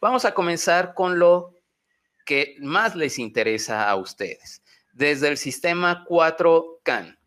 Vamos a comenzar con lo que más les interesa a ustedes, desde el sistema 4CAN.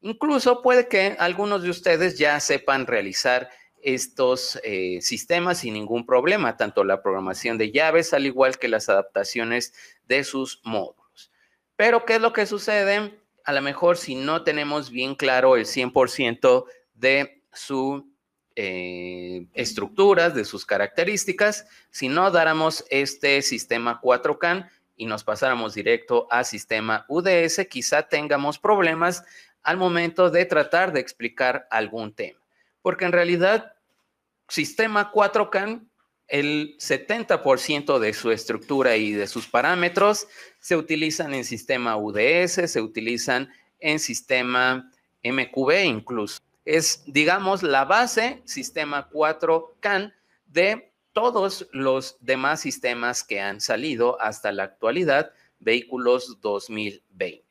Incluso puede que algunos de ustedes ya sepan realizar estos eh, sistemas sin ningún problema, tanto la programación de llaves al igual que las adaptaciones de sus módulos. Pero, ¿qué es lo que sucede? A lo mejor si no tenemos bien claro el 100% de su eh, estructuras, de sus características, si no dáramos este sistema 4CAN y nos pasáramos directo a sistema UDS, quizá tengamos problemas al momento de tratar de explicar algún tema. Porque en realidad, sistema 4CAN, el 70% de su estructura y de sus parámetros se utilizan en sistema UDS, se utilizan en sistema MQB incluso es, digamos, la base, sistema 4CAN, de todos los demás sistemas que han salido hasta la actualidad, vehículos 2020.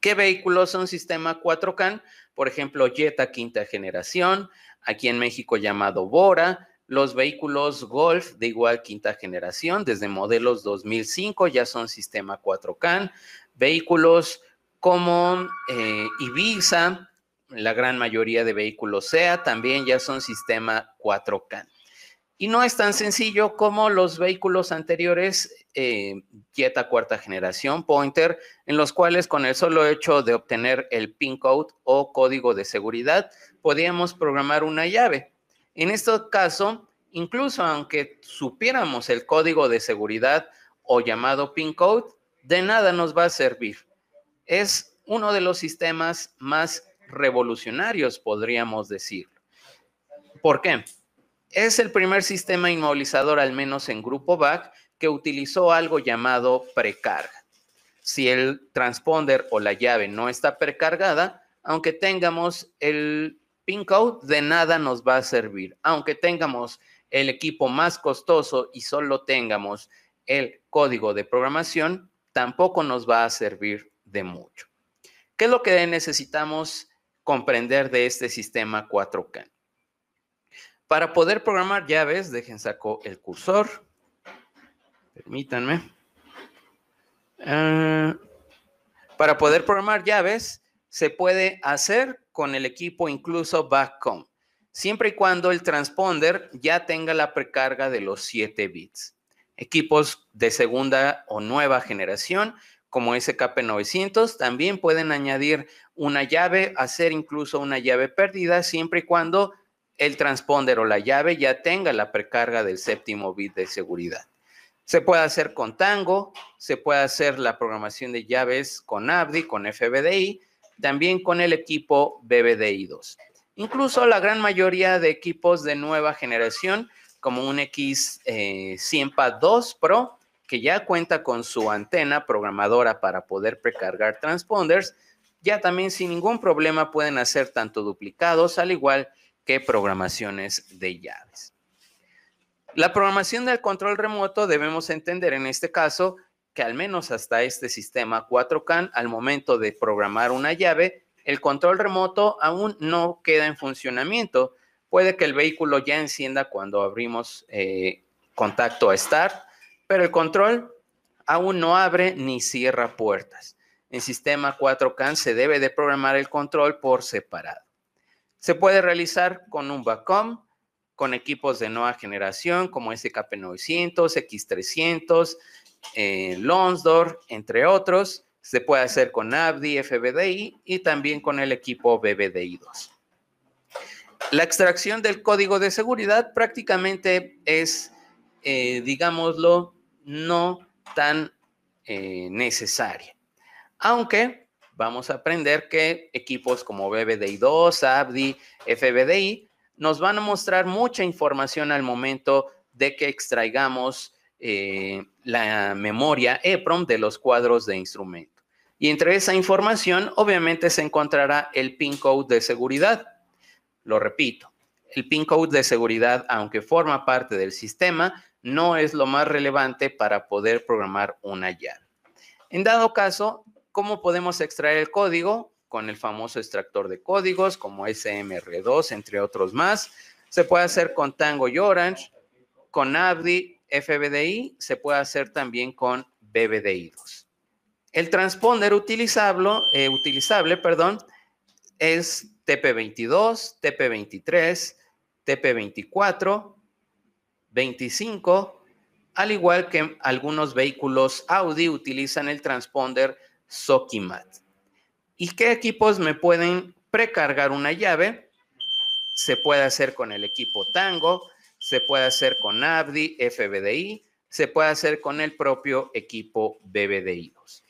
¿Qué vehículos son sistema 4CAN? Por ejemplo, Jetta quinta generación, aquí en México llamado Bora, los vehículos Golf de igual quinta generación, desde modelos 2005 ya son sistema 4CAN, vehículos como eh, Ibiza, la gran mayoría de vehículos SEA también ya son sistema 4K. Y no es tan sencillo como los vehículos anteriores, eh, cuarta generación, Pointer, en los cuales con el solo hecho de obtener el PIN code o código de seguridad, podíamos programar una llave. En este caso, incluso aunque supiéramos el código de seguridad o llamado PIN code, de nada nos va a servir. Es uno de los sistemas más revolucionarios, podríamos decirlo. ¿Por qué? Es el primer sistema inmovilizador, al menos en grupo BAC, que utilizó algo llamado precarga. Si el transponder o la llave no está precargada, aunque tengamos el pin code, de nada nos va a servir. Aunque tengamos el equipo más costoso y solo tengamos el código de programación, tampoco nos va a servir de mucho. ¿Qué es lo que necesitamos comprender de este sistema 4K. Para poder programar llaves, dejen saco el cursor. Permítanme. Ah, para poder programar llaves, se puede hacer con el equipo incluso Backcom, siempre y cuando el transponder ya tenga la precarga de los 7 bits. Equipos de segunda o nueva generación como SKP900. También pueden añadir una llave, hacer incluso una llave perdida, siempre y cuando el transponder o la llave ya tenga la precarga del séptimo bit de seguridad. Se puede hacer con Tango, se puede hacer la programación de llaves con ABDI, con FBDI, también con el equipo BBDI2. Incluso la gran mayoría de equipos de nueva generación, como un X100 2 eh, Pro, que ya cuenta con su antena programadora para poder precargar transponders, ya también sin ningún problema pueden hacer tanto duplicados al igual que programaciones de llaves. La programación del control remoto debemos entender en este caso que al menos hasta este sistema 4CAN, al momento de programar una llave, el control remoto aún no queda en funcionamiento. Puede que el vehículo ya encienda cuando abrimos eh, contacto a Start pero el control aún no abre ni cierra puertas. En sistema 4CAN se debe de programar el control por separado. Se puede realizar con un VACOM, con equipos de nueva generación como SKP900, X300, eh, Lonsdor, entre otros. Se puede hacer con ABDI, FBDI y también con el equipo BBDI2. La extracción del código de seguridad prácticamente es eh, digámoslo, no tan eh, necesaria. Aunque vamos a aprender que equipos como BBDI2, ABDI, FBDI nos van a mostrar mucha información al momento de que extraigamos eh, la memoria EPROM de los cuadros de instrumento. Y entre esa información, obviamente, se encontrará el pin code de seguridad. Lo repito, el pin code de seguridad, aunque forma parte del sistema, no es lo más relevante para poder programar una YARN. En dado caso, ¿cómo podemos extraer el código? Con el famoso extractor de códigos como SMR2, entre otros más. Se puede hacer con Tango y Orange, con ABDI, FBDI, se puede hacer también con BBDI2. El transponder utilizable, eh, utilizable perdón, es TP22, TP23, TP24, 25, al igual que algunos vehículos Audi utilizan el transponder Sokimat. ¿Y qué equipos me pueden precargar una llave? Se puede hacer con el equipo Tango, se puede hacer con Abdi, FBDI, se puede hacer con el propio equipo BBDI2.